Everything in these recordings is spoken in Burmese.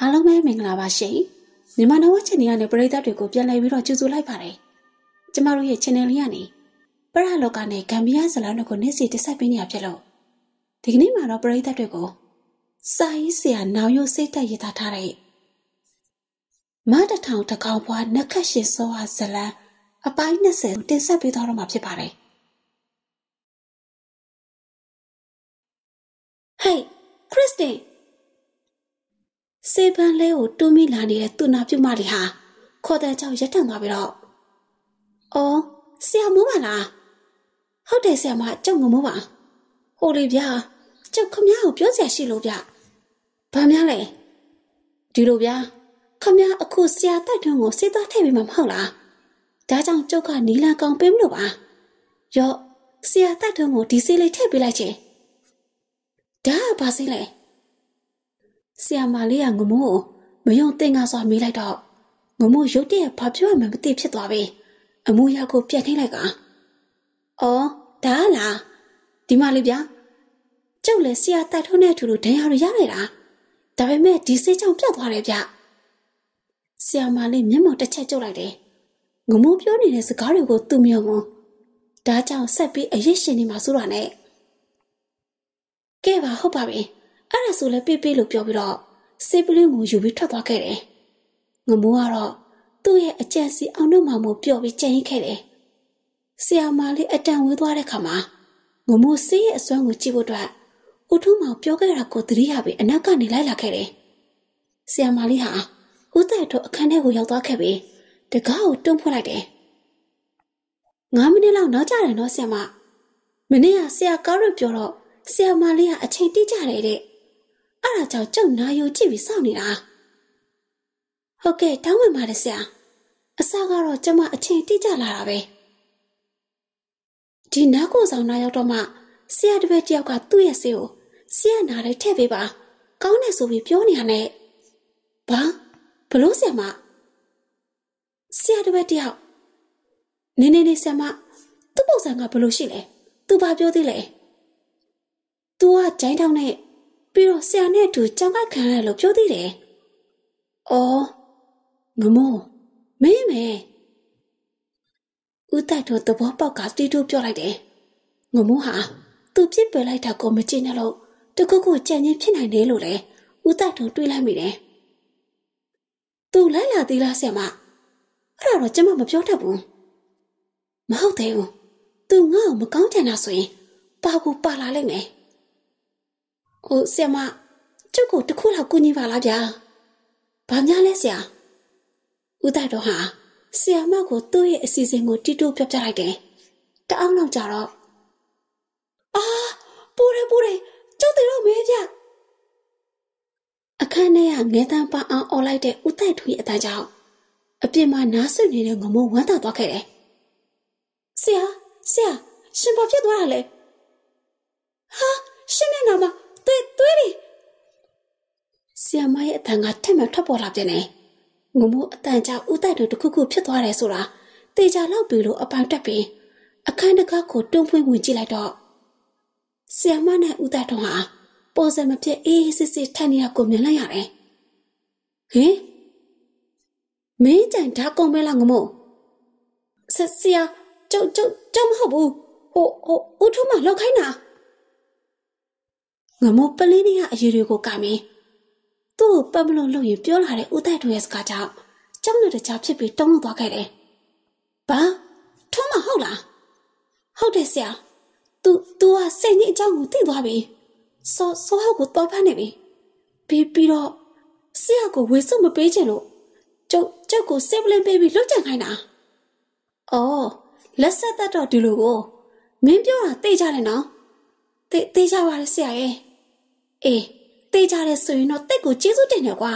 အားလုံးပဲမင်္ဂလာပါရှင်မြန်မာနိုင်ငံချင်းနေရတဲ့ပရိသတ်တွေကိုပြန်လည်ပြီးတော့ကြိုဆိုလိုက်ပါတယ်ကျမတို့ရဲ့ channel လေးကနေပရလောကနဲ့ဂမ်ဘီယာဇလန်တို့ကိုနေ့စဉ်တက်ဆက်ပေးနေရဖြစ်လို့ဒီကနေ့မှာတော့ပရိသတ်တွေကိုစာရေးဆရာနောင်ရိုးစိတ်တက်ရေးသားထားတဲ့မတထောင်တကောင်ဘွားနက်ခတ်ရှင်စောဟာဇလန်အပိုင်း20တင်ဆက်ပေးသွားတော့မှာဖြစ်ပါတယ်ဟေးခရစ်စတင်စေပန်းလေးကိုတူးမိလာနေတဲ့သူနာပြုမလေးဟာခေါ်တဲ့ကြောင့်ရက်တန့်သွားပြီးတော့အော်ဆရာမိုးပါလားဟုတ်တယ်ဆရာမကြောက်ငုံမိုးပါဟိုလေဗျာကြောက်ခမရကိုပြောစရာရှိလို့ဗျဘာများလဲဒီလိုဗျာခမရအခုဆရာတိုက်တွန်းကိုစေးသားထည့်ပြီးမှမဟုတ်လားဒါကြောင့်ကြောက်ကနီလာကောင်ပေးမလို့ပါရော့ဆရာတိုက်တွန်းကိုဒီစေးလေးထည့်ပေးလိုက်ချင်ဒါဘာစေးလဲဆီယမလေးကငမို့မယုံတင်ကားစွာမေးလိုက်တော့ငမို့ရုတ်တရက်ဘာပြောရမှန်းမသိဖြစ်သွားပြီအမူအရာကိုပြန်ထိလိုက်ကာအော်ဒါလားဒီမလေးဗျာကျုပ်လည်းဆရာတိုက်ထွန်းတဲ့အထူလို့ဒဏ်ရာတွေရခဲ့တာဒါပေမဲ့ဒီဆေးကြောင့်ပြတ်သွားတယ်ဗျဆရာမလေးမျက်မှောက်တစ်ချက်ကျုပ်လိုက်တယ်ငမိုးပြောနေတဲ့စကားတွေကို သူမြုံမွန်းဒါကြောင့်ဆက်ပြီးအရေးရှင်နေမှာဆိုတာနဲ့ကဲပါဟုတ်ပါပြီအဲ့ဒါဆိုလဲပြပြလို့ပြောပြီးတော့စေပလင်းကိုယူပြီးထွက်သွားခဲ့တယ်ငမိုးကတော့သူ့ရဲ့အကြံစီအောင်တော့မှမပြောပြီးကြံ့ရင်ခဲ့တယ်ဆရာမလေးအတန်ဝေးသွားတဲ့ခါမှာငမိုးစေးရဲ့အစွမ်းကိုကြည့်ဖို့အတွက်ဦးထုံးမောင်ပြောခဲ့တာကိုသတိရပြီးအနောက်ကနေလိုက်လာခဲ့တယ်ဆရာမလေးဟာဦးသက်တို့အခန်းထဲကိုရောက်သွားခဲ့ပြီးတကားကိုတွန်းဖွင့်လိုက်တယ်9မိနစ်လောက်နောက်ကျတယ်နော်ဆရာမမနေ့ကဆရာကားရပြောတော့ဆရာမလေးကအချိန်တိကျတယ်တဲ့အဲ့ဒါကြောင့်ကျုပ်နာယူကြည့်ပြီးစောင့်နေတာဟုတ်ကဲ့တောင်းဝင်ပါတယ်ဆရာအစကတော့ကျမအချိန်တိကျလာတာပဲဒီနားကိုဆောင်နာရောက်တော့မှဆရာတပည့်တယောက်ကသူ့ရဲ့ဆေးကိုဆရာနားလေးထည့်ပေးပါ ကောင်းတယ်ဆိုပြီးပြောနေရနဲ့ဘာဘလို့ဆရာမဆရာတပည့်တယောက်နင်းနေနေဆရာမသူ့ပုံစံကဘလို့ရှိလဲသူဘာပြောသေးလဲ तू ကဂျိုင်းထောင်နဲ့ပြီးတော့ဆရာနဲ့အတူကြောင်ကခံရတယ်လို့ပြောသေးတယ်။အော်ငမို့မင်းမဲဦးတိုက်တို့သဘောပေါက်ကစတီတူပြောလိုက်တယ်။ငမို့ဟာသူပြစ်ပယ်လိုက်တာကိုမကျေနပ်လို့တခုခုကြံ့ချင်းဖြစ်နိုင်တယ်လို့လေဦးတိုက်တို့တွေးလိုက်မိတယ်။သူလိုက်လာသေးလားဆရာမ။အဲ့ဒါတော့ကျမမပြောတတ်ဘူး။မဟုတ်သေးဘူး။သူငါ့ကိုမကောင်းချင်တာဆိုရင်ပါကိုပါလာလိမ့်မယ်။ဟိုဆရာမကျုပ်ကိုတခုလောက်ကူညီပါလားဗျာ။ဘာများလဲဆရာ။ဦးတိုက်တော်ဟာဆရာမကိုသူ့ရဲ့အစီအစဉ်ကိုတီးတိုးပြောပြလိုက်တယ်။တအောင်လောက်ကြတော့အာပိုးတယ်ပိုးတယ်ကျုပ်တယ်တော့မဲဗျ။အခန်းထဲကငဲတန်းပအောင်အော်လိုက်တဲ့ဦးတိုက်ထွေးအသားကြောင့်အပြင်မှာနားဆွနေတဲ့ငမုံဝမ်းသာသွားခဲ့တယ်။ဆရာဆရာရှင်ဘာဖြစ်သွားတာလဲ။ဟာရှင်မျက်နှာမှာသွေးသွေးတွေဆီယမရဲ့အတန်ကထက်မှထွက်ပေါ်လာပြန်တယ်ငုံမို့အတန်ကြောင့်ဦးတိုက်တို့တခုခု ဖြစ်သွားတယ်ဆိုတာတေချာလောက်ပြီလို့အပိုင်တက်ပြီးအခန်းတကားကိုတွန်းပွင့်ဝင်ကြည့်လိုက်တော့ဆီယမနဲ့ဦးတိုက်တို့ဟာပုံစံမဖြစ်အေးအေးဆေးဆေးထိုင်နေတာကိုမြင်လိုက်ရတယ်ဟင်မင်းကြိုင်ဓာကုန်ပဲလားငမို့ဆဆရာကျုပ်ကျုပ်ကျုပ်မဟုတ်ဘူးဟိုဟိုဦးထုမလောက်ခိုင်းတာငမိုးပလင်းနဲ့ကအရေတွေကိုကင်ပြီးသူ့ကိုပတ်မလို့လုပ်ရင်ပြောလာတဲ့ဦးတိုက်တို့ရဲ့စကားကြောင့်ကြောက်နေတကြားဖြစ်ပြီးတုံ့လုံသွားခဲ့တယ်။ဘာထုံးမဟုတ်လား။ဟုတ်တယ်ဆရာ။ तू तू ကစိတ်ကြီးအကြောင်းကိုသိသွားပြီ။စောစောဟုတ်ကိုတော်ဖတ်နေပြီ။ပြီးပြီးတော့ဆရာကိုဝေစုမပေးချင်လို့ကျုပ်ကျုပ်ကိုဆေးပလင်းပေးပြီးလွတ်ကြံခိုင်းတာ။အော်လက်ဆက်တတ်တော့ဒီလိုကို မင်းပြောတာသိကြတယ်နော်။သိသိကြပါလေဆရာရဲ့။အေးတေးကြတဲ့ဆိုရင်တော့တက်ကိုကျေးဇူးတင်တယ်ကွာ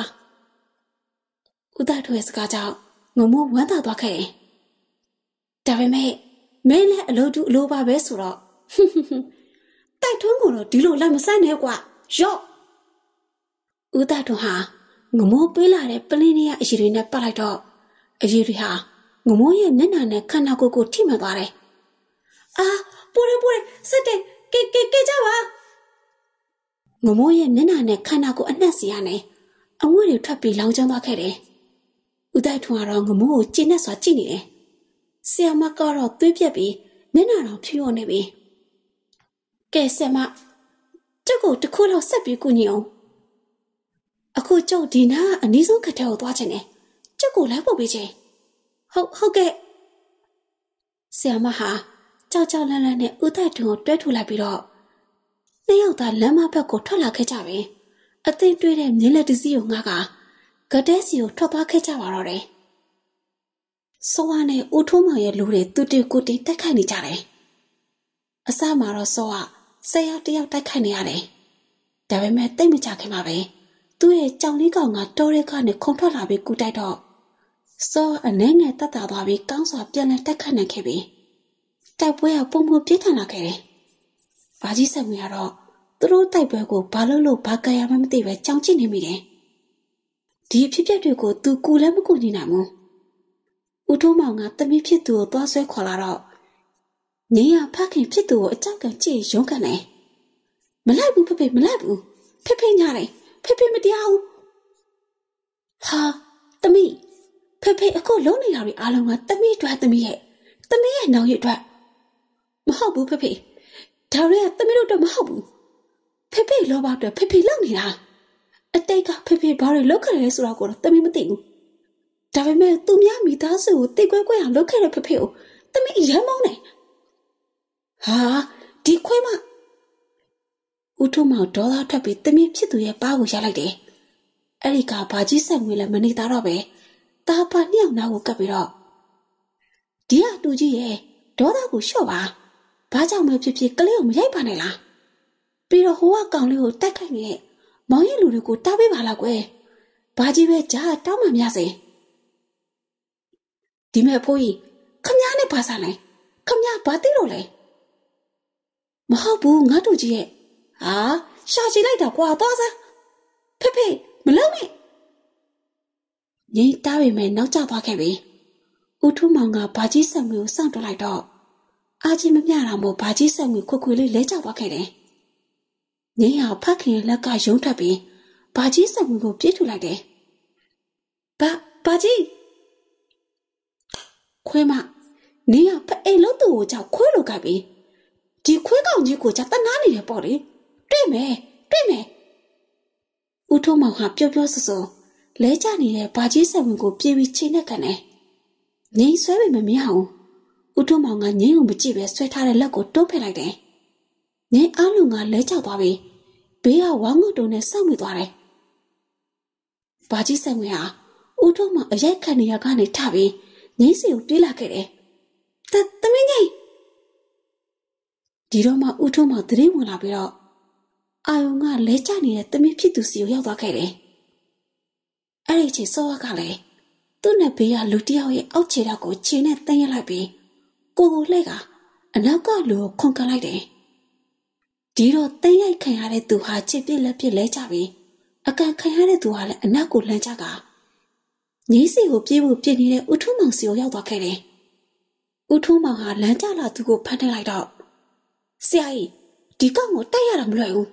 ဦးသားတို့ရဲ့စကားကြောင့်ငုံမဝမ်းသာသွားခဲ့တယ်ဒါပေမဲ့မင်းလည်းအလုပ်တူအလုပ်ပါပဲဆိုတော့တိုက်ထွန်းကတော့ဒီလိုလက်မဆန်းနဲ့ကွာရော့ဦးသားတို့ဟာငမိုးပေးလာတဲ့ပလင်းလေးရအရည်တွေနဲ့ပတ်လိုက်တော့အရည်တွေဟာငမိုးရဲ့မျက်နှာနဲ့ခန္ဓာကိုယ်ကိုထိမှန်သွားတယ်အာပိုးရပိုးရစက်တဲ့ကဲကဲကဲကြပါငမိုးရဲ့မျက်နှာနဲ့ခန္ဓာကိုအနှက်စီရနေအငွေ့တွေထွက်ပြီးလောင်ကျွမ်းသွားခဲ့တယ်။ဦးတိုက်ထွန်းကတော့ငမိုးကိုကျဉ်နဲ့စွာကြည့်နေတယ်။ဆီယမကတော့သွေးပြက်ပြီးမျက်နှာတော်ဖြူရောနေပြီ။ကဲဆီယမကျုပ်ကိုတခုလောက်ဆက်ပြီးကူညီအောင်။အခုကျုပ်ဒီနာအနည်းဆုံးခက်ထဲကိုသွားချင်တယ်။ကျုပ်ကိုလမ်းပို့ပေးချင်။ဟုတ်ဟုတ်ကဲ့။ဆီယမဟာကြောက်ကြောက်လန့်လန့်နဲ့ဦးတိုက်ထွန်းကိုတွဲထူလိုက်ပြီးတော့နှစ်ယောက်သာလမ်းမဘက်ကိုထွက်လာခဲ့ကြပြီအသင်တွေ့တဲ့မြင်းလက်တစည်းကိုငါကဂတဲစီကိုထွက်သွားခဲ့ကြပါတော့တယ်စောဝါနဲ့ဦးထိုးမောင်ရဲ့လူတွေသူတင်ကိုတင်တိုက်ခိုက်နေကြတယ်အစမှာတော့စောဝါဆယ်ယောက်တယောက်တိုက်ခိုက်နေရတယ်ဒါပေမဲ့တိတ်မကြခင်ပါပဲသူ့ရဲ့ကြောင်လေးကောင်ကတော်ရက်ကနေခုန်ထွက်လာပြီးကူတိုက်တော့စောအနေငယ်တက်တာသွားပြီးကောင်းစွာပြန်လည်တက်ခတ်နိုင်ခဲ့ပြီတိုက်ပွဲကပုံမှုပြင်းထန်လာခဲ့တယ်။ဘာကြီးဆက်မီကတော့သူတို့တိုက်ပွဲကိုဘာလို့လို့ဘာကံရမှမသိပဲကြောင်ကြည့်နေမိတယ်။ဒီဖြစ်ပျက်တွေကိုသူကူလည်းမကူညီနိုင်ဘူး။ဦးထုံးမောင်ကတမီးဖြစ်သူကိုသွားဆွဲခေါ်လာတော့ငင်းရဖခင်ဖြစ်သူကိုအကြောက်ကကြည့်ရုံးကန်တယ်။မလိုက်ဘူးဖဖေမလိုက်ဘူး။ဖဖေညတယ်ဖဖေမတရားဘူး။ဟာတမီးဖဖေအခုလုံးနေတာတွေအားလုံးကတမီးအတွက်တမီးရဲ့တမီးရဲ့နောင်ရအတွက်မဟုတ်ဘူးဖဖေဒါတွေကတမီးတို့တော့မဟုတ်ဘူး။ဖေဖေလောဘအတွက်ဖေဖေလောက်နေတာအတိတ်ကဖေဖေဘာတွေလောက်ခဲ့လဲဆိုတာကိုတော့တမီးမသိဘူးဒါပေမဲ့သူများမိသားစုကိုတိတ်ကွဲကွဲအောင်လောက်ခဲ့တဲ့ဖေဖေကိုတမီးအယမ်းမောင်းတယ်ဟာဒီခွဲမဦးထုမောင်ဒေါသထွက်ပြီးတမီးဖြစ်သူရဲ့ပါးကိုရလိုက်တယ်အဲ့ဒီကဘာကြီးဆက်ငွေလည်းမနေတာတော့ပဲတာပါနှစ်ယောက်နားကိုကပ်ပြီးတော့ဒီဟာတူကြီးရဲ့ဒေါသကိုလျှော့ပါဘာကြောင့်မဖြစ်ဖြစ်ကလေးကိုမရိုက်ပါနဲ့လားပြီးတော့ဟိုကကောင်လေးကိုတိုက်ခိုက်နေတဲ့မောင်ရဲ့လူတွေကိုတားပေးပါလားကွယ်ဘာကြီးပဲကြာတောင်းမှများစေဒီမဲ့ဖိုးကြီးခမည်းနဲ့ဘာစားလဲခမည်းဘာသိလို့လဲမဟုတ်ဘူးငါတို့ကြီးရဲ့ဟာရှာချလိုက်တာကွာသွားစမ်းဖေဖေမလုံးနဲ့ငိမ့်တားပေမဲ့နောက်ကျသွားခဲ့ပြီဦးထုမောင်ကဘာကြီးဆက်ငွေကိုစောင့်တွလိုက်တော့အာကြီးမပြတာမို့ဘာကြီးဆက်ငွေခွခွေလေးလဲကျသွားခဲ့တယ်နင်းဟာဖခင်ရဲ့လက်ကယုံထွက်ပြီးဘာကြီးစံဝင်ကိုပြေးထူလိုက်တယ်။ဘာဘာကြီးခွေးမနင်းဟာဖအိမ်လုံးသူ့ကိုကြောက်ခွေးလိုကပ်ပြီးဒီခွေးကောင်ကြီးကိုကြောက်တနာနေတယ်ပေါ့လေတွေ့မယ်တွေ့မယ်ဦးထုံးမောင်ဟာပျော့ပျော့ဆဆလဲကျနေတဲ့ဘာကြီးစံဝင်ကိုပြေးပြီးချိန်နဲ့ခံတယ်။ငိမ့်ဆွဲပေမဲ့မရအောင်ဦးထုံးမောင်ကငိမ့်ကိုမကြည့်ပဲဆွဲထားတဲ့လက်ကိုတွန်းဖက်လိုက်တယ်။ငိမ့်အားလုံးကလဲကျသွားပြီးဘေးကဝါငုတ်တုံနဲ့စောင့်မိသွားတယ်။ဘာကြီးဆက်မွေဟာဦးထုံးမှာအရိုက်ခံနေရကနေထပြီးငိမ့်စီကိုတွေးလာခဲ့တယ်။တသမီးငိမ့်ဒီတော့မှဦးထုံးမှာတရင်ဝင်လာပြီးတော့အာယုံကလဲကျနေတဲ့သမီးဖြစ်သူစီကိုရောက်သွားခဲ့တယ်။အဲ့ဒီအချိန်စောဝကလည်းသူ့နဲ့ဘေးကလူတယောက်ရဲ့အောက်ခြေထောက်ကိုခြေနဲ့တန်းရက်လိုက်ပြီးကိုကိုလှဲ့ကအနောက်ကလူကိုခွန်ကန်လိုက်တယ်။ဒီတော့တိမ့်ရိုက်ခံရတဲ့သူဟာချစ်ပြစ်လက်ပြစ်လဲကြပြီအကန်ခံရတဲ့သူဟာလည်းအနောက်ကိုလှမ်းကြကာညီစီကိုပြေးဖို့ပြင်နေတဲ့ဥထုမောင်စီကိုရောက်သွားခဲ့တယ်ဥထုမောင်ဟာလမ်းကြလာသူကိုဖမ်းထလိုက်တော့ဆရာကြီးဒီကောင်ကိုတိုက်ရတာမလွယ်ဘူး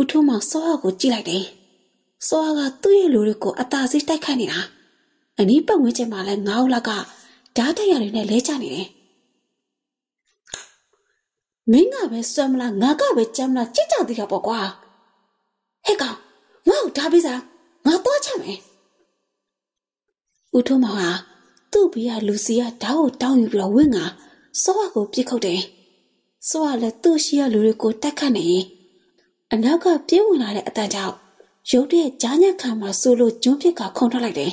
ဥထုမောင်စောဟကိုကြည့်လိုက်တယ်စောဟကသူ့ရဲ့လူတွေကိုအသာစီးတိုက်ခိုက်နေတာအနီးပတ်ဝန်းကျင်မှာလည်းငါးဦးလောက်ကဓာတ်တိုက်ရတယ်နဲ့လဲကျနေတယ်မင်းကပဲစွမ်းမလားငါကပဲကြမ်းမလားကြိတ်ကြသေးတာပေါ့ကွာဟဲ့ကောင်ငါ့ကိုဓာပေးစားငါတော့ချမယ်ဦးထုံးမောင်ဟာသူ့ဘေးကလူစီကဓာတ်ကိုတောင်းယူပြီးတော့ဝင့်ကစောဝကိုပြစ်ခုတ်တယ်စောဝလည်းသူ့ရှိရလူတွေကိုတက်ခတ်နေအနောက်ကပြင်းဝင်လာတဲ့အတန်ကြောင့်ရုတ်တရက်ကြားညက်ခံမှာဆိုလို့ကျွန်းပြစ်ကခုန်ထွက်လိုက်တယ်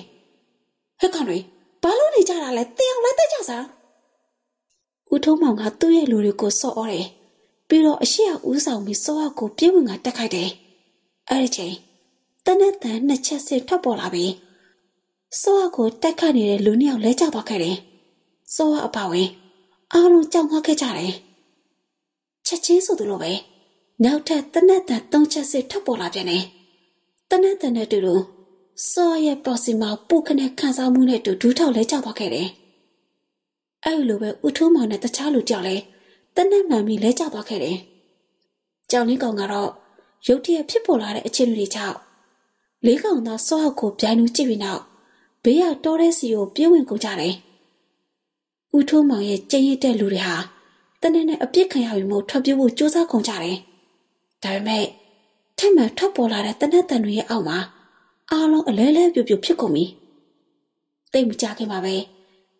ဟဲ့ကောင်တွေဘာလို့နေကြတာလဲတေအောင်လိုက်တက်ကြစားဦးထုံးမောင်ကသူ့ရဲ့လူတွေကိုစော့ဩတယ်ပြီးတော့အရှိအဦးဆောင်ပြီးစော့အကိုပြင်းဝင်ကတက်ခိုက်တယ်အဲ့ဒီချိန်တနက်တန်နှစ်ချက်စစ်ထွက်ပေါ်လာပြီးစောအကိုတက်ခတ်နေတဲ့လူနှစ်ယောက်လဲကျသွားခဲ့တယ်စောအပါဝင်အားလုံးကြောက်သွားခဲ့ကြတယ်ချက်ချင်းဆိုသူလိုပဲနောက်ထပ်တနက်တန်သုံးချက်စစ်ထွက်ပေါ်လာပြန်တယ်တနက်တန်နဲ့တူတူစောရဲ့ပေါ်စီမှာပုခနဲ့ခန်းစားမှုနဲ့တူဒူးထောက်လဲကျသွားခဲ့တယ်အဲ့လိုပဲဥထုံးမောင်နဲ့တခြားလူကြောက်လဲတနက်မှန်ပြီးလဲကျသွားခဲ့တယ်။ကြောင်လေးကောင်ကတော့ရုတ်တရက်ဖြစ်ပေါ်လာတဲ့အခြေအနေတွေကြောင့်လေးကောင်သားစောအောက်ကိုပြိုင်လူကြည့်ပြီးနောက်ဘေးကတောတဲ့စီကို ပြေးဝင်ကုန်ကြတယ်။ဥထုံးမောင်ရဲ့ကြင်ရစ်တဲ့လူတွေဟာတနက်နဲ့အပြစ်ခံရပြီးမို့ထွက်ပြေးဖို့ကြိုးစားကုန်ကြတယ်။ဒါပေမဲ့ထပ်မံထွက်ပေါ်လာတဲ့တနက်တန်တွေရဲ့အောက်မှာအားလုံးအလဲလဲပြူပြူဖြစ်ကုန်ပြီ။တိတ်မကြခင်ပါပဲ။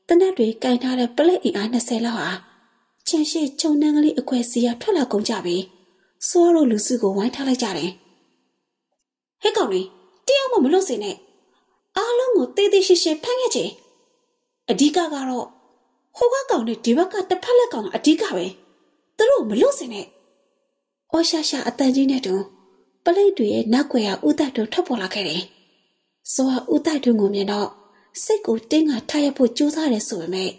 တနက်တွေကင်ထားတဲ့ပလက်အင်အား20လောက်ဟာချင်ရှိချုံနှန်းကလေးအခွဲစီရထွက်လာကုန်ကြပြီ။စွာတို့လူစုကိုဝိုင်းထားလိုက်ကြတယ်။ဟဲ့ကောင်လေးတယောက်မှမလွတ်စေနဲ့။အားလုံးကိုတေးသေးရှည်ရှည်ဖမ်းခဲ့ချင်။အဓိကကတော့ဟိုကကောင်နဲ့ဒီဘက်ကတစ်ဖက်လက်ကောင်ကအဓိကပဲ။သူတို့မလွတ်စေနဲ့။အော်ရှာရှာအတန်ကြီးနဲ့တူပလိတ်တွေရဲ့နောက်ွယ်ကဥဒတ်တို့ထွက်ပေါ်လာခဲ့တယ်။စောကဥဒတ်တို့ကိုမြင်တော့စိတ်ကိုတင်းကထားရဖို့ကြိုးစားတယ်ဆိုပေမဲ့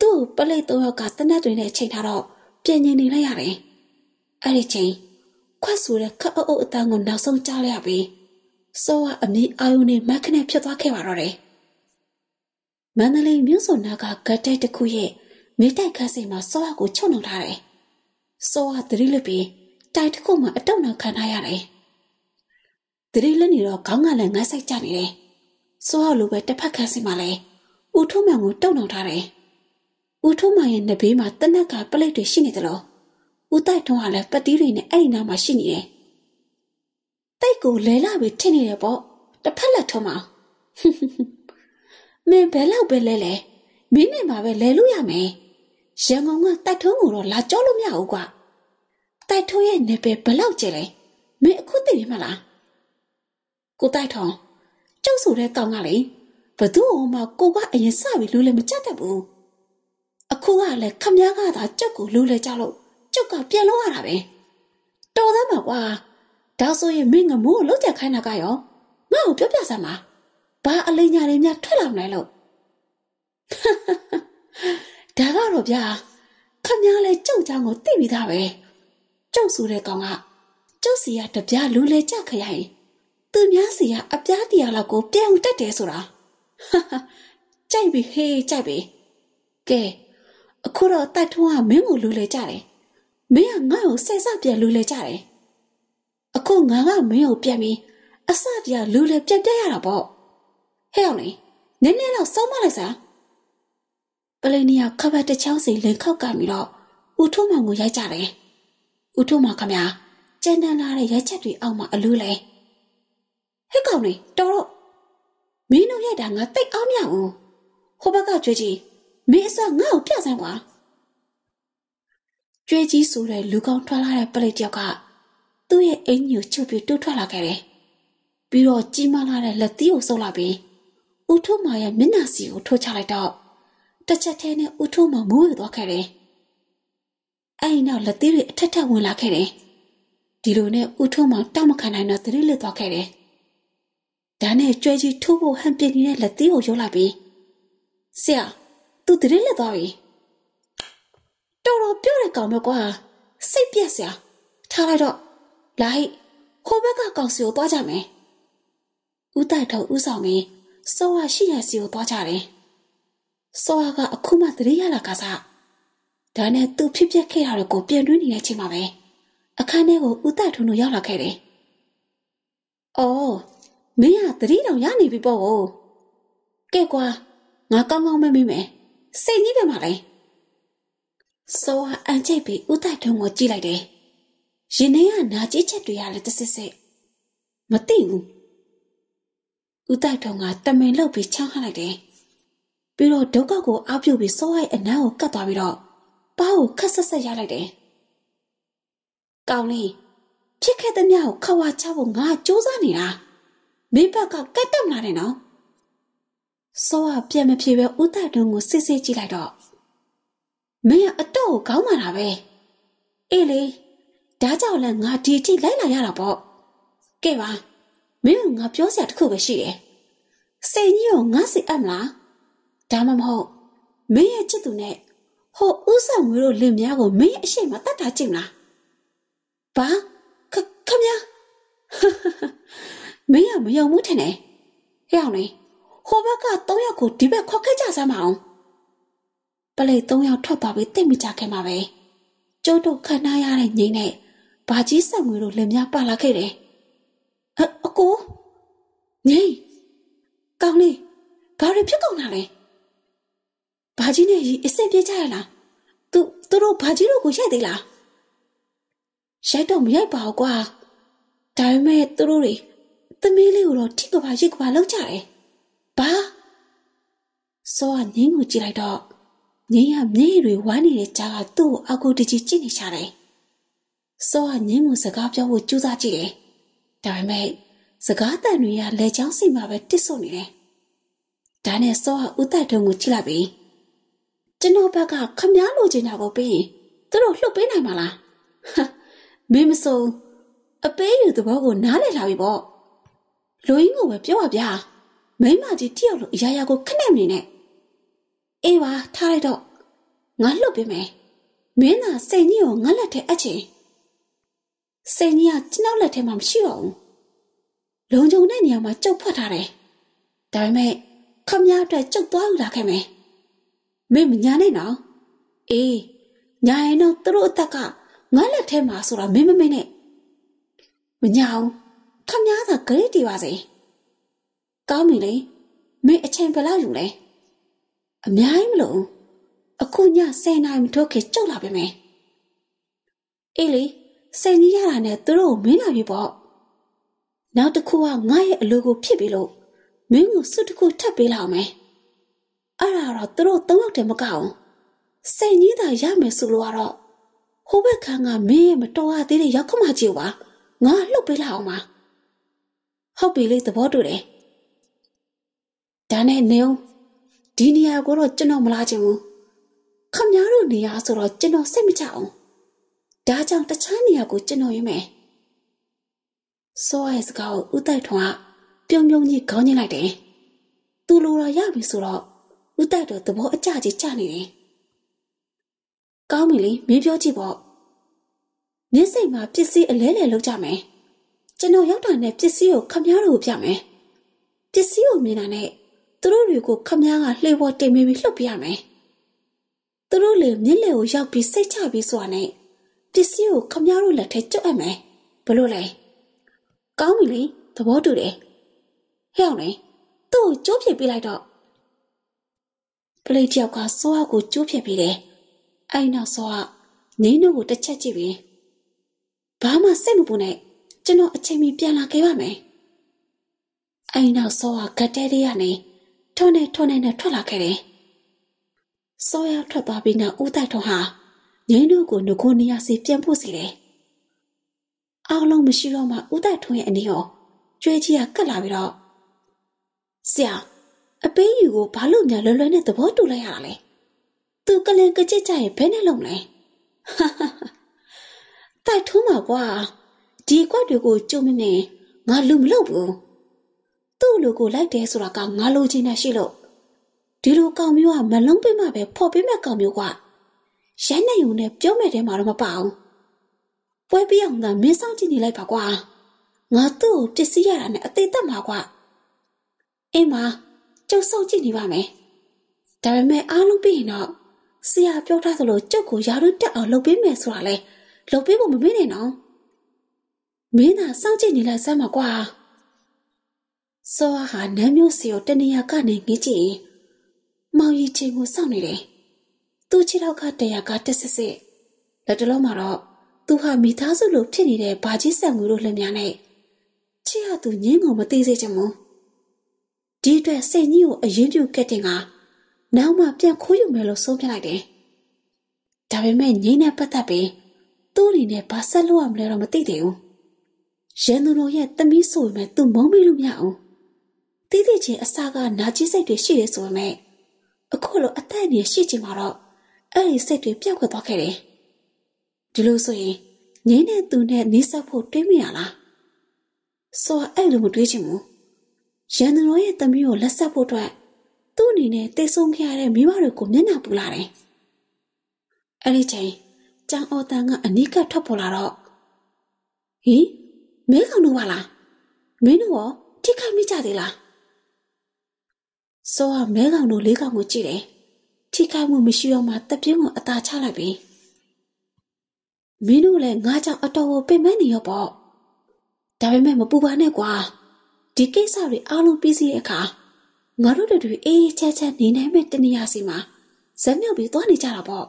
သူ့ပလိတ်သုံးယောက်ကတနက်တွင်နဲ့ချိန်ထားတော့ပြင်ငင်နေလိုက်ရတယ်။အဲ့ဒီချိန်ခွက်ဆိုတဲ့ခပ်အုပ်အတန်းကိုနောက်ဆုံးကြားလိုက်ရပြီးစောကအမီးအာယုန်နဲ့မက်ခနဲ့ဖြစ်သွားခဲ့ပါတော့တယ်။မန္တလေးမြို့စုံနာကဂတ်တိုက်တစ်ခုရဲ့မြေတိုက်ခန်းစိမ်မှာစောကကိုချုပ်နှောင်ထားတယ်။စောကသတိလစ်ပြီးတိုက်တစ်ခုမှာအတောက်နောက်ခံထားရတယ်။သတိလစ်နေတော့ခေါင်းကလည်းငတ်ဆိုင်ကျနေတယ်။စိုးဟောက်လိုပဲတစ်ဖက်ခန်းစီမှာလဲဦးထုံးမောင်ကိုတုံ့နှောင်ထားတယ်။ဦးထုံးမောင်ရဲ့နဘေးမှာတနက်ကပလိတ်တွေရှိနေတယ်လို့ဦးတိုက်ထွန်းကလည်းပတိတွေနဲ့အဲ့ဒီနားမှာရှိနေတယ်။တိတ်ကိုလဲလာပြီးထင်နေတယ်ပေါ့။တစ်ဖက်လက်ထုံးမောင်မင်းဘယ်လောက်ပဲလဲလဲမင်းနဲ့မှာပဲလဲလို့ရမယ်။ရန်ကုန်ကတိုက်ထုံးကိုတော့လာကြောလို့မရဘူးကွာ။တိုက်ထုံးရဲ့နေပဲဘယ်လောက်ကျလဲမင်းအခုသိနေမလား။ကိုတိုက်ထုံးကျုပ်ဆိုတဲ့ကောင်ကလေဘသူ့အမကိုကအရင်စပြီးလူလည်းမကြက်တတ်ဘူးအခုကလည်းခမည်းကသာကြက်ကိုလူလည်းကြလို့ကျုပ်ကပြန်လို့ရတာပဲတော်သားမှာကွာဒါဆိုရင်မင်းငမို့လောက်ကြခိုင်းတာကရောငါ့ကိုပြောပြစမ်းပါဘာအလိညာတွေများထွက်လာမလဲလို့ဒါကတော့ဗျာခမည်းလည်းကျုပ်ချောင်းကိုသိပြီးသားပဲကျုပ်ဆိုတဲ့ကောင်ကကျုပ်စီကတပြားလူလည်းကြခရိုင်သူများစီကအပြားတရားလောက်ကိုပြောင်းတက်တယ်ဆိုတာကြိုက်ပြီဟေးကြိုက်ပြီကဲအခုတော့တိုက်ထွန်းကမင်းကိုလူလဲကြတယ်မင်းကငါ့ကိုဆယ်ဆပြန်လူလဲကြတယ်အခုငါကမင်းကိုပြန်ပြီးအစတရားလူလဲပြက်ပြက်ရတာပေါ့ဟဲ့အောင်လေနည်းနည်းတော့စောင်းမလိုက်စားပလင်နီယာခပတ်တစ်ချောင်းစီလင်ခောက်ကပြီးတော့ဦးထုံးမောင်ကိုရိုက်ကြတယ်ဦးထုံးမောင်ခမကျန်တန်လာတဲ့ရိုက်ချက်တွေအောက်မှာအလူးလဲဟစ်ကောင်တွေတော်တော့မင်းတို့ရိုက်တာငါတိတ်အောင်မြောက်ဦးဟိုဘက်ကကြွေးကြီးမင်းအစငါ့ကိုပြဆန်းကွာကြွေးကြီးဆိုတဲ့လူကောင်ထွက်လာတဲ့ပလိတ်တယောက်ကသူ့ရဲ့အင်ကြီးကိုချုပ်ပြီးတိုးထွက်လာခဲ့တယ်ပြီးတော့ကြီးမားလာတဲ့လက်သီးကိုဆုပ်လိုက်ပြီးဦးထုမောင်ရဲ့မျက်နှာစီကိုထိုးချလိုက်တော့တစ်ချက်တည်းနဲ့ဦးထုမောင်မိုးရသွားခဲ့တယ်အဲဒီနောက်လက်သေးတွေအထက်ထက်ဝင်လာခဲ့တယ်။ဒီလိုနဲ့ဥထုံမောင်တောက်မခံနိုင်တော့သတိလစ်သွားခဲ့တယ်။ဓာတ်နဲ့ကြွဲကြီးထိုးဖို့ဟန်ပြနေတဲ့လက်သေးကိုရောလာပြီဆရာသူတရင်လက်သွားပြီတော်တော်ပြောတဲ့ကောင်မျိုးကွာစိတ်ပြက်ဆရာထားလိုက်တော့လာဟိခိုးဘက်ကကောင်စီကိုသွားကြမယ်ဦးတိုက်ထောက်ဦးဆောင်မင်းစောဟာရှိရစီကိုသွားကြတယ်စောဟာကအခုမှတရေရလာကစားဒါနဲ့သူဖြစ်ပျက်ခဲ့တာတွေကိုပြန်တွင်းနေတဲ့ချိန်မှာပဲအခန်းထဲကိုဦးတိုက်ထုံတို့ရောက်လာခဲ့တယ်အော်မင်းကတတိတောင်ရနေပြီပေါ့ကိုကဲကွာငါကောင်းကောင်းမမေ့မယ်စိတ်ကြီးပဲမလဲစောအန်ချိတ်ပြီးဦးတိုက်ထုံကိုကြည့်လိုက်တယ်ရင်ထဲကနာကျစ်ချက်တွေကလည်းတဆစ်ဆစ်မသိဘူးဦးတိုက်ထုံကတမင်လှုပ်ပြီးချောင်းဟလိုက်တယ်ပြီးတော့ဒုက္ခကိုအောက်ပြုတ်ပြီးစောရဲ့အနံ့ကိုကတ်သွားပြီးတော့ပါးကိုခက်ဆက်ဆက်ရလိုက်တယ်ကောင်းလေးဖြစ်ခဲ့တဲ့မြောက်ခဝါချဖို့ငါစူးစမ်းနေတာမင်းဘက်ကကတ်တက်မလာနဲ့နော်စောကပြန်မဖြေပဲဦးသားတုံးကိုစစ်စစ်ကြည့်လိုက်တော့မင်းကအတော့ကိုကောင်းမာတာပဲအေးလေဒါကြောင့်လဲငါဒီအထိလိုက်လာရတာပေါ့ကဲပါမင်းကငါပြောစရာတစ်ခုပဲရှိတယ်စိန်ကြီးကိုငါစိအပ်မလားဒါမှမဟုတ်မင်းရဲ့ချစ်သူနဲ့ဟိုဦးဆောင်ဝေတို့လင်မယားကိုမင်းရဲ့အရှိမတတ်တာကြည့်မလားဘာခခမညာမင်းကမယုံဘူးထင်တယ်ဟဲ့အောင်လေဟိုဘက်က၃ယောက်ကိုဒီဘက်ခွက်ခဲ့ကြစမ်းပါအောင်ပလေ၃ယောက်ထွက်သွားပြီးတိတ်မိကြခဲ့မှာပဲကျုပ်တို့ခံနာရတဲ့ငိမ့်နဲ့ဘာကြီးဆက်ငွေတို့လည်းများပါလာခဲ့တယ်အအကိုငိမ့်ကောင်းလေးဘာတွေဖြစ်ကုန်တာလဲဘာကြီးနဲ့အစ်စ်ပြေးကြရလားသူသူတို့ဘာကြီးတို့ကိုရိုက်သေးလားရိုက်တော့မရိုက်ပါဘူးကွာဒါပေမဲ့သူတို့တွေသမီးလေးကိုတော့ထိကပါရိတ်ကပါလောက်ကြတယ်။ဘာ။စောကငင်းကိုကြည့်လိုက်တော့ငင်းကမျက်ရည်တွေဝမ်းနေတဲ့ကြားကသူ့ကိုအကူတကြီးကြည့်နေချတယ်။စောကငင်းကိုစကားပြောဖို့ကြိုးစားကြည့်တယ်။ဒါပေမဲ့စကားတန်တွေကလက်ချောင်းစီမှာပဲတစ်ဆုံနေတယ်။ဒါနဲ့စောကဥတတ်တုံကိုကြည့်လိုက်ပြီ။ကျွန်တော်ဘက်ကခမားလိုချင်တာကိုပြီးရင်သူတို့လှုပ်ပေးနိုင်မှာလား။မင်းမစုံအပေးယူသဘောကိုနားလည်လာပြီပေါ့။လူရင်းကိုပဲပြောပါဗျာမိမကြီးတယောက်လိုအရာရာကိုခဏမြင်နဲ့အေးပါထားလိုက်တော့ငါလှုပ်ပေးမယ်မင်းသာစိန်ကြီးကိုငါလက်ထဲအပ်ချင်စိန်ကြီးကကျွန်တော်လက်ထဲမှာမရှိတော့ဘူးလုံခြုံတဲ့နေရာမှာကြုတ်ဖွက်ထားတယ်ဒါပေမဲ့ခမည်းအတွက်ကြုတ်သွားယူလာခဲ့မယ်မင်းမညာနဲ့နော်အေးညာရင်တော့သူတို့အသက်ကငါလက်ထဲမှာဆိုတာမင်းမမင်းနဲ့မညာဘူးခမားသာဂရိတ်တီပါစေကောင်းပြီလေမင်းအချိန်ဘယ်လောက်ယူလဲအများကြီးမလို့အခုည10နာရီမထုတ်ခင်ကြောက်လာပြီမင်းအေးလေဆယ်ကြီးရတာနဲ့သူတို့ကိုမင်းလာပြီပေါ့နောက်တစ်ခုကငါ့ရဲ့အလိုကိုဖြစ်ပြီလို့မင်းကိုစွတ်တစ်ခုထပ်ပေးလောက်မယ်အဲ့ဒါတော့သူတို့သုံးယောက်တည်းမကအောင်ဆယ်ကြီးသာရမယ်ဆိုလို့ကတော့ဟိုဘက်ခန်းကမင်းရဲ့မတော်ရသေးတဲ့ရောက်ခမကြီးကိုပါငါလှုပ်ပေးလောက်အောင်ပါဟုတ်ပြီလေသဘောတူတယ်ဒါနဲ့နေအောင်ဒီနေရာကိုတော့ကျွန်တော်မလာချင်ဘူးခမရတို့နေရာဆိုတော့ကျွန်တော်စိတ်မချအောင်ဒါကြောင့်တခြားနေရာကိုကျွန်တော်ရွေးမယ်စောရဲ့စကားကိုဥတိုက်ထွန်းကပြုံပြုံကြီးခေါင်းညှိလိုက်တယ်သူလိုတော့ရပြီဆိုတော့ဥတိုက်တော့သဘောအကျကြီးကျနေတယ်ကောင်းပြီလေမင်းပြောကြည့်ပေါ့မျက်စိမှာပစ္စည်းအလဲလဲလောက်ကြမယ်ကျွန်တော်ရောက်တာနဲ့ပစ္စည်းကိုခမည်းတော်ကိုပြမယ်ပစ္စည်းကိုမြင်တာနဲ့သူတို့တွေကိုခမည်းကလှေပေါ်တင်ပြီးလှုပ်ပြရမယ်သူတို့လေမြင့်လေကိုရောက်ပြီးစိတ်ချပြီးဆိုတာနဲ့ပစ္စည်းကိုခမည်းတော်လက်ထဲကျွတ်အပ်မယ်ဘလို့လဲကောင်းပြီလေသဘောတူတယ်ဟဲ့အောင်လေသူ့ကိုကျိုးပြစ်ပေးလိုက်တော့ကလေးတယောက်ကစောအကိုကျိုးပြစ်ပေးတယ်အဲ့နောက်စောအနင်းတို့ကိုတစ်ချက်ကြည့်ပြီးဘာမှစိတ်မပူနဲ့ကျွန်တော်အချိန်မီပြန်လာခဲ့ပါမယ်။အဲဒီနောက်စောကဂတ်တဲလေးကနေထွန်းနဲ့ထွန်းနဲ့နဲ့ထွက်လာခဲ့တယ်။စောရထွက်သွားပြီးနောက်ဦးတိုက်ထွန်းဟာငင်းတို့ကိုငခိုနေရစီပြန်ဖို့စီတယ်။အောက်လုံးမရှိတော့မှဦးတိုက်ထွန်းရဲ့အနည်းရောကျွေးကြီးကကတ်လာပြီးတော့ဆရာအပေးယူကိုဘာလို့များလွယ်လွယ်နဲ့သဘောတူလိုက်ရတာလဲ။သူကလင်ကကြစ်ကြရဲ့ဘယ်နဲ့လုံးလဲ။ဟာဟာတိုက်ထွန်းပါကွာ။ဒီကွက်တွေကိုကြုံမနေငါလူမလုပ်ဘူးသူ့လူကိုလိုက်တယ်ဆိုတာကငါလိုချင်တာရှိလို့ဒီလိုကောင်မျိုးကမလုံးပေးမှပဲဖော်ပေးမဲ့ကောင်မျိုးကရန်နေုံနဲ့ပြောမဲ့တဲမှာတော့မပါဘူးပွဲပြောင်းတာမင်းဆောင်ကြည့်နေလိုက်ပါကွာငါသူ့ကိုပြစ်စီရတာနဲ့အသေးသက်မှာကွာအင်းမကျုပ်စောက်ကြည့်နေပါမယ်ဒါပေမဲ့အားလုံးပြီးရင်တော့ဆရာပြောထားသလိုကျုပ်ကိုယာရုတက်အောင်လုပ်ပေးမယ်ဆိုတာလေလုပ်ပေးဖို့မမေ့နဲ့နော်မင်းသာစောင့်ကြည့်နေလိုက်စမ်းပါကွာစောဟာနမ်းမျိုးစီကိုတနေရာကနေငေးကြည့်မောင်ရီချင်းကိုစောင့်နေတယ်သူ့ခြေထောက်ကတရာကတက်စစ်စစ်လက်တလုံးမှာတော့သူဟာမိသားစုလိုဖြစ်နေတဲ့ဘာကြီးဆံငူတို့လင်မြနဲ့ချစ်ရသူငင်းကောင်မသိစေချင်ဘူးဒီအတွက်စိတ်ကြီးကိုအရင်ပြုတ်ခဲ့တင်က နောက်မှပြန်ခိုးယူမယ်လို့ဆုံးဖြတ်လိုက်တယ်ဒါပေမဲ့ငင်းနဲ့ပတ်သက်ပြီးသူ့အနေနဲ့ဘာဆက်လုပ်ရမလဲတော့မသိသေးဘူးရန်သူတို့ရဲ့သမီးဆိုပေမဲ့သူမုန်းမိလို့မရအောင်တိတိကျအစာကနာကျင်စိတ်တွေရှိတယ်ဆိုပေမဲ့အခုလိုအသက်အရွယ်ရှိချင်မှာတော့အဲ့ဒီစိတ်တွေပြောက်ခွက်သွားခဲ့တယ်ဒီလိုဆိုရင်ငင်းတဲ့သူနဲ့နေဆက်ဖို့တွေးမိရလားဆိုအဲ့လိုမတွေးချင်ဘူးရန်သူတို့ရဲ့သမီးကိုလက်ဆက်ဖို့အတွက်သူ့အနေနဲ့တိတ်ဆုံးခဲ့ရတဲ့မိဘတွေကိုမျက်နှာပူလာတယ်အဲ့ဒီချိန်ကျောင်းအော်တန်ကအနီးကပ်ထွက်ပေါ်လာတော့ဟင်မင်းဆောင်တို့ပါလားမင်းတို့ရောထိခိုက်မိကြသေးလားစောကမဲကောင်တို့လေးကောင်ကိုကြည့်တယ်ထိခိုက်မှုမရှိတော့မှတပြင်းကိုအသာချလိုက်ပြီမင်းတို့လည်းငါကြောင့်အတော်ကိုပင်မနေရောပေါ့ဒါပေမဲ့မပူပါနဲ့ကွာဒီကိစ္စတွေအားလုံးပြီးစီးတဲ့အခါငါတို့တို့အေးချမ်းချမ်းနေနိုင်မယ့်တနေရာစီမှာဇက်မြုပ်ပြီးသွားနေကြတာပေါ့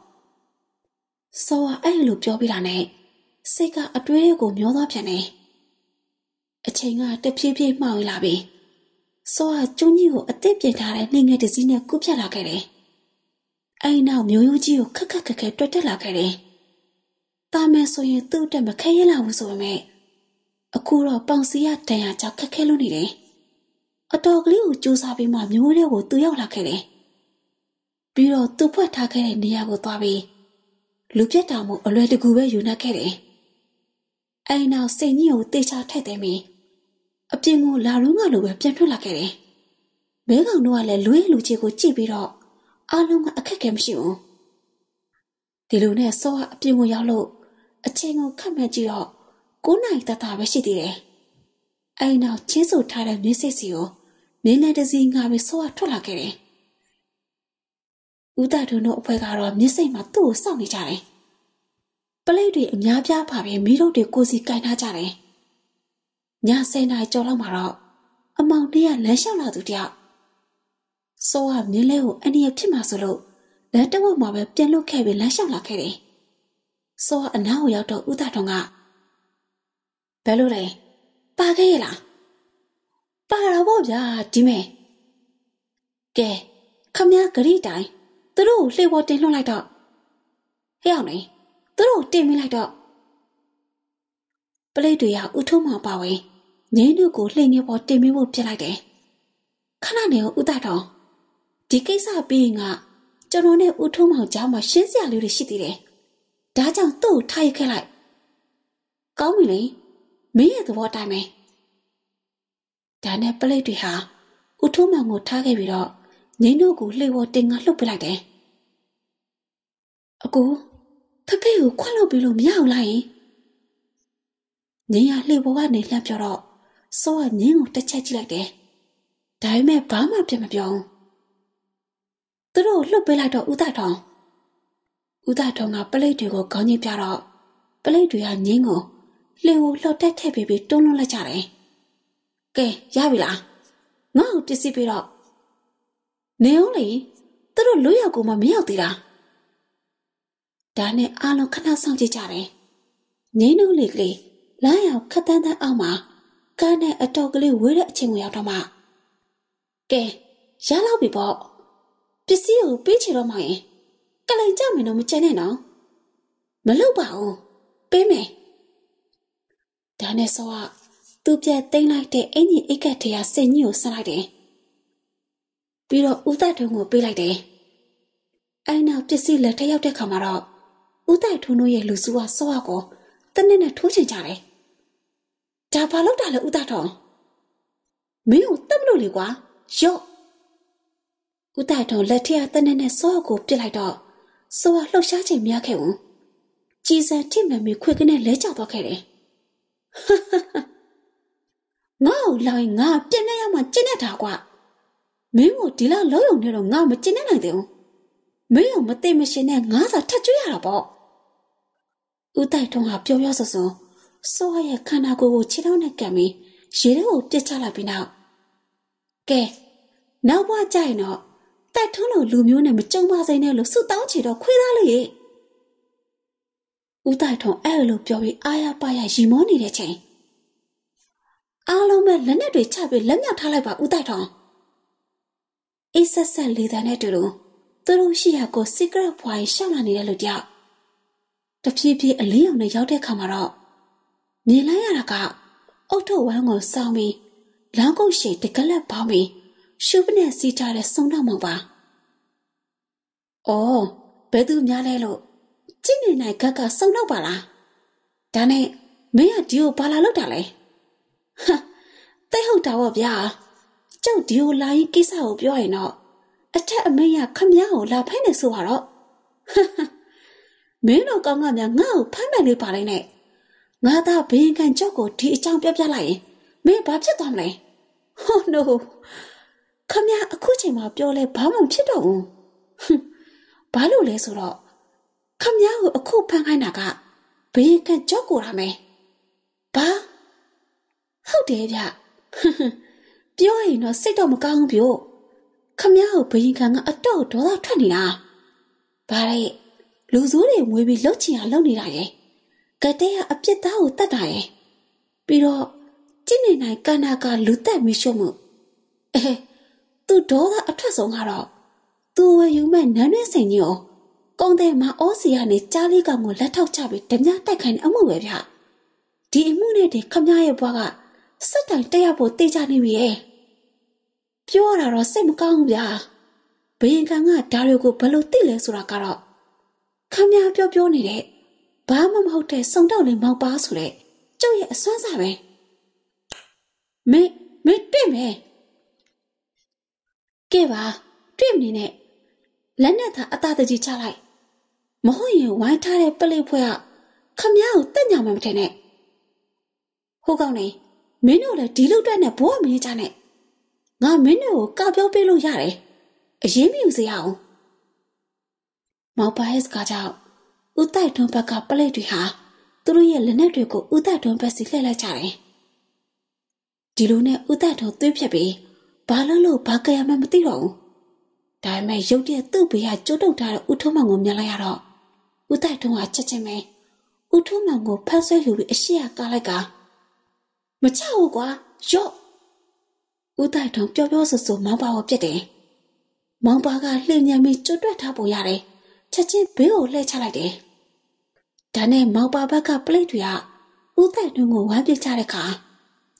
စောကအဲ့လိုပြောပြတာနဲ့စိတ်ကအတွေးကိုမျောသွားပြန်တယ်အချိန်ကတဖြည်းဖြည်းမှောင်လာပြီစောကကျုံးကြီးကိုအသက်ပြင်ထားတဲ့နှင်းငယ်တစ်စီးနဲ့ကူးဖြတ်လာခဲ့တယ်အဲ့နောက်မျိုးရိုးကြီးကိုခက်ခက်ခက်ခက်တွတ်တက်လာခဲ့တယ်တာမန်ဆိုရင်သူ့အတွက်မခက်ရဲလာဘူးဆိုပေမဲ့အခုတော့ပေါင်စီရတန်ရာကြောင့်ခက်ခဲလို့နေတယ်အတော်ကလေးကိုကြိုးစားပြီးမှမျိုးရဲကိုသူရောက်လာခဲ့တယ်ပြီးတော့သူ့ဖွက်ထားခဲ့တဲ့နေရာကိုသွားပြီးလူပြက်တာမှုအလွယ်တကူပဲယူနှက်ခဲ့တယ်။အဲနောက်စိန်ကြီးကိုတေချာထိုက်တယ်မင်းအပြင်ကိုလာလုံးကလိုပဲပြန်ထွက်လာခဲ့တယ်။မဲကောင်တို့ကလည်းလူရဲ့လူကြီးကိုကြည့်ပြီးတော့အားလုံးကအခက်အခဲမရှိဘူး။ဒီလိုနဲ့ဆော့ကအပြင်ကိုရောက်လို့အချိန်ကိုခတ်မှတ်ကြည့်တော့9နိုင်တတပဲရှိသေးတယ်။အဲ့နောက်ချင်းစုထားတဲ့မျိုးစစ်စီကိုမင်းနဲ့တစည်းငါပဲဆော့ကထွက်လာခဲ့တယ်။ဦးတာထွန်းတို့အဖွဲ့ကတော့မျက်စိမှာသူ့ကိုစောင့်နေကြတယ်။ပလိတ်တွေအများပြားပါပဲမိတို့တွေကိုစီကင်ထားကြတယ်ည10နာရီကျော်လောက်မှာတော့အမောင်တရလမ်းလျှောက်လာသူတယောက်စိုးကမြင်းလေးကိုအန္တရာယ်ဖြစ်မှာဆိုလို့လမ်းတစ်ဝက်မှာပဲပြန်လွတ်ခဲ့ပြီးလမ်းလျှောက်လာခဲ့တယ်။စိုးကအနားကိုရောက်တော့ဦးသားထွန်ကဘယ်လိုလဲပါခဲ့ရလားပါတော့ဗောဗျာဒီမဲကဲခမည်းဂရိတိုင်သူတို့ကိုလှေပေါ်တင်လွှတ်လိုက်တော့ဟဲ့အောင်နေသူတို့ကိုတင်မိလိုက်တော့ပလိတ်တွေကဥထုံးမှာပါဝင်ငင်းတို့ကိုလှိမ်နေပေါ်တင်ပြီးဖို့ပြစ်လိုက်တယ်ခဏနေဦးတတော်ဒီကိစ္စပြီးရင်ကကျွန်တော်နဲ့ဦးထုံးမောင်ကြားမှာရှင်းစရာလေးတွေရှိသေးတယ်ဒါကြောင့်သူ့ကိုထားရခဲ့လိုက်ကောင်းပြီလေမင်းရဲ့သဘောတိုင်းပဲဒါနဲ့ပလိတ်တွေဟာဦးထုံးမောင်ကိုထားခဲ့ပြီးတော့ငင်းတို့ကိုလှိမ်ပေါ်တင်ကလှုပ်ပစ်လိုက်တယ်အကိုဖဖေကိုခွန့်လို့ပြီးလို့မရအောင်လိုက်ရင်ငင်းရလှေပေါ်ကနေလှမ်းပြောတော့စောကမြင်းကိုတစ်ချက်ကြည့်လိုက်တယ်။ဒါပေမဲ့ဘာမှပြန်မပြောဘူး။သူတို့လှုပ်ပေးလိုက်တော့ဦးသားထောင်ဦးသားထောင်ကပလိတ်တွေကိုခေါင်းကြီးပြတော့ပလိတ်တွေကငင်းကိုလှေကိုလှော်တက်ထည့်ပေးပြီးတွန်းလွှတ်လိုက်ကြတယ်။ကဲရပြီလား။ငါ့ကိုပစ္စည်းပေးတော့နေအောင်လေသူတို့လွတ်ရောက်ကိုမှမရောက်သေးတာ။ဒါနဲ့အားလုံးခဏဆောင်ကြည့်ကြတယ်။ငင်းတို့လေကလေးလမ်းရောက်ခက်တန်းတန်းအောင်မှာကားနဲ့အတော်ကလေးဝဲတဲ့အချိန်ကိုရောက်တော့မှကဲရလောက်ပြီပေါ့ပစ္စည်းကိုပေးချင်တော့မှရင်ကလိန်ကြမယ်တော့မကျန်နဲ့နော်မလုပ်ပါဘူးပေးမယ်ဒါနဲ့ဆိုကသူ့ပြက်သိမ့်လိုက်တဲ့အင်ကြီးအိတ်ကက်ထရာစင်ကြီးကိုဆက်လိုက်တယ်ပြီးတော့ဦးသက်ထုံကိုပေးလိုက်တယ်အဲနောက်ပစ္စည်းလက်ထက်ရောက်တဲ့ခါမှာတော့ဦးသက်ထုံတို့ရဲ့လူစုကစောရကိုတနက်နဲ့ထိုးချင်ကြတယ်ဒါဘာလို့တာလဲဦးသားထောင်မင်းကိုတတ်မလို့လေကွာရော့ဦးသားထောင်လက်ထရတနဲ့နဲ့စောကိုပြစ်လိုက်တော့စောကလှုပ်ရှားချိန်များခဲ့ဦးကြည်စံထိမမီခွေကနေလဲကျသွားခဲ့တယ်ငါ့ကိုလာရင်ငါပြင်းနေရမှကျင်းနေတာကွာမင်းကိုဒီလောက်လုံးုံနေတော့ငါမကျင်းနေနိုင်သေးဘူးမင်းကိုမသိမရှင်နဲ့ငါးစာထတ်ကျွေးရတာပေါ့ဦးတိုက်ထုံးကပြောပြောဆဆုံစောရဲ့ခန္ဓာကိုယ်ကိုခြေထောက်နဲ့ကပ်ပြီးရေထဲကိုပြစ်ချလိုက်ပြီးနောက်ကဲနောက်ဘဝကြရင်တော့တိုက်ထွန်းလို့လူမျိုးနဲ့မကြုံပါစေနဲ့လို့ဆုတောင်းချေတော့ခွေးသားလေးဦးတိုက်ထွန်းအဲ့လိုပြောပြီးအာရပါရရီမောနေတဲ့ချိန်အားလုံးပဲလက်နဲ့တွေချပြီးလက်မြောက်ထားလိုက်ပါဦးတိုက်ထွန်းအေးဆက်ဆက်လေတံနဲ့တူတူသူတို့ရှိရာကို secret ဘွားရှောက်လာနေတယ်လို့ကြောက်တဖြည်းဖြည်းအလင်းရောင်နဲ့ရောက်တဲ့ခါမှာတော့မြင်လိုက်ရတာကအုတ်ထုတ်ဝမ်းကိုစောင်းပြီးလောင်းကုတ်ရှိတကလက်ပေါင်းပြီးရှုပ်နဲ့စီးကြတဲ့ဆုံတော့မောင်ပါ။အော်ဘယ်သူများလဲလို့ကြည့်နေနိုင်ဂက်ကဆုံတော့ပါလား။ဒါနဲ့မင်းကဒီကိုဘာလာလောက်တာလဲ။ဟာတိတ်ဟုတ်တာပေါ့ဗျာ။ကျုပ်ဒီကိုလာရင်ကိစ္စကိုပြောရင်တော့အထက်အမေရခမည်းကိုလာဖိုင်းနေဆိုပါတော့။မင်းတို့ကောင်းကများငါ့ကိုဖမ်းမယ်လေပါလိုက်နဲ့။ငါသားဘင်းကန်ကြောက်ကိုဒီအကြောင်းပြောပြလိုက်ရင်မင်းဘာဖြစ်သွားမလဲဟော no ခမရအခုချိန်မှာပြောလဲဘာမှမဖြစ်တော့ဘူးဘာလို့လဲဆိုတော့ခမရကိုအခုဖန်ခိုင်းတာကဘင်းကန်ကြောက်ကိုရမယ်ဘာဟုတ်တယ်ဗျပြောရင်တော့စိတ်တော့မကောင်းဘူးခမရကိုဘင်းကန်ကအတော့ဒေါသထွက်နေတာဘာလဲလူစိုးတွေမွေးပြီးလှုပ်ချင်အောင်လှုပ်နေတာရဲ့ဂတဲ့ကအပြစ်သားကိုတတ်တာရဲ့ပြီးတော့ကြည့်နေနိုင်ကနာကလူတက်မရှုံမှုအဲသူဒေါသအထွက်ဆုံးကတော့သူဝယ်ယူမဲ့နန်းနဲ့စိန်ကြီးကိုကုန်းတဲ့မဩစီကနေကြားလေးကောင်ကိုလက်ထောက်ချပြီးဓမြတိုက်ခိုင်းအမှုပဲဗျဒီအမှုနဲ့တည်းခမရဲ့ဘွားကစက်တိုင်တက်ရဖို့တေးချနေပြီရဲ့ပြောရတာတော့စိတ်မကောင်းဘူးဗျာဘယင်ခံကဒါတွေကိုဘယ်လိုသိလဲဆိုတာကတော့ခမပြောပြောနေတဲ့ဘာမှမဟုတ်တဲ့စုံတော့လေမောင်ပါဆိုတဲ့ကျုပ်ရဲ့အစွမ်းစားပဲမင်းမင်းတွေ့မယ်ကဲပါတွေ့မင်းနဲ့လက်နဲ့သာအသာတကြီးချလိုက်မဟုတ်ရင်ဝိုင်းထားတဲ့ပလိဖွဲ့ကခမ ्या ကိုတက်ညာမှမထင်နဲ့ဟိုကောင်နေမင်းတို့လည်းဒီလောက်တက်နဲ့ဘိုးကမင်းကြနဲ့ငါမင်းတို့ကိုကပြောပေးလို့ရတယ်အရင်မြူစေရအောင်မောင်ပါဟက်စကားကြောင့်ဦးတိုက်တွန်းဘက်ကပလိတ်တွေဟာသူတို့ရဲ့လက်နက်တွေကိုဦးတိုက်တွန်းဘက်စီလှည့်လိုက်ကြတယ်။ဒီလိုနဲ့ဦးတိုက်တွန်းသွေးဖြတ်ပြီးဘာလို့လို့ဘာကြရမှမသိတော့ဘူး။ဒါပေမဲ့ရုတ်တရက်သူ့ဘေးကကျုံတုတ်ထားတဲ့ဦးထုံးမောင်ကိုမြင်လိုက်ရတော့ဦးတိုက်တွန်းကချက်ချင်းပဲဦးထုံးမောင်ကိုဖမ်းဆွဲယူပြီးအရှိရကားလိုက်ကမချဘူးကွာရော့ဦးတိုက်တွန်းပျော်ပျော်ဆူဆူမောင်ပါကိုပြစ်တယ်။မောင်ပါကလှည့်ညံပြီးကျွတ်တွက်ထားပုံရတယ်။ချက်ချင်းဘေးကိုလှည့်ချလိုက်တယ်။ဒါနဲ့မောင်ပါဘက်ကပလိတ်တွေကဦးသက်ထွန်းကိုဝမ်းပြစ်ချတဲ့ခါ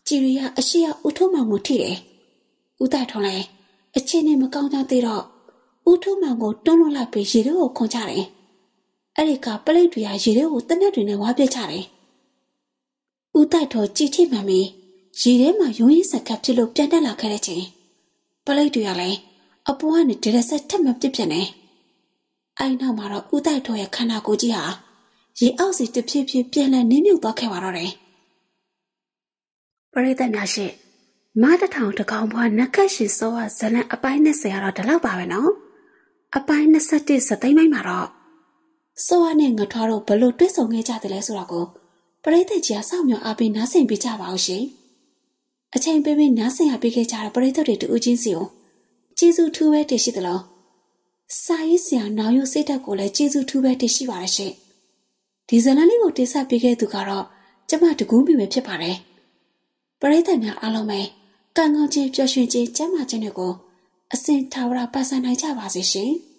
ကြည်ရီကအရှိယဦးထုံးမောင်ကိုထိတယ်။ဦးသက်ထွန်းလည်းအချင်းနဲ့မကောင်းကြသေးတော့ဦးထုံးမောင်ကိုတွန်းလွှတ်လိုက်ပြီးရေထဲကိုခွန်ချတယ်။အဲ့ဒီကပလိတ်တွေကရေထဲကိုတနက်တွေနဲ့ဝါပြစ်ချတယ်။ဦးသက်ထွန်းကြည်ထိမှန်ပြီးရေထဲမှာရုံးရင်းဆက်ကပ်ဖြစ်လို့ပြန်တက်လာခဲ့တဲ့ချိန်ပလိတ်တွေကလည်းအပေါ်ကနေဒရက်ဆက်ထက်မှပြစ်ပြနေ။အဲ့နောက်မှာတော့ဦးသက်ထွန်းရဲ့ခန္ဓာကိုယ်ကြီးဟာရေအောက်စီတစ်ဖြည်းဖြည်းပြန်လည်နင်းမြုပ်သွားခဲ့ပါတော့တယ်ပရိသတ်များရှင်မတထောင်တကောင်ဘွားနက်ကရှင်စောကဇလန်အပိုင်း20ကတော့ဒီလောက်ပါပဲနော်အပိုင်း21စသိမ့်ပိုင်းမှာတော့စောကနဲ့ငထွားတို့ဘလို့တွေ့ဆုံခဲ့ကြတယ်လဲဆိုတော့ကိုပရိသတ်ကြီးကစောင့်မျှော်အားပေးနားဆင်ပေးကြပါအောင်ရှင်အချိန်ပေးပေးနားဆင်ရပေးခဲ့ကြတဲ့ပရိသတ်တွေတူချင်းစီကိုကျေးဇူးထူးပဲတင်ရှိသလားစာရေးဆရာနောင်ရုပ်စိတ်ဓာတ်ကိုလည်းကျေးဇူးထူးပဲတင်ရှိပါရရှင်။ဒီဇာတ်လမ်းလေးကိုတင်ဆက်ပေးခဲ့သူကတော့ကျမတကူးမိမယ်ဖြစ်ပါတယ်ပရိသတ်များအားလုံးပဲကံကောင်းခြင်းပျော်ရွှင်ခြင်းကျမ်းမာခြင်းတွေကိုအစဉ်ထာဝရပတ်စံနိုင်ကြပါစေရှင်။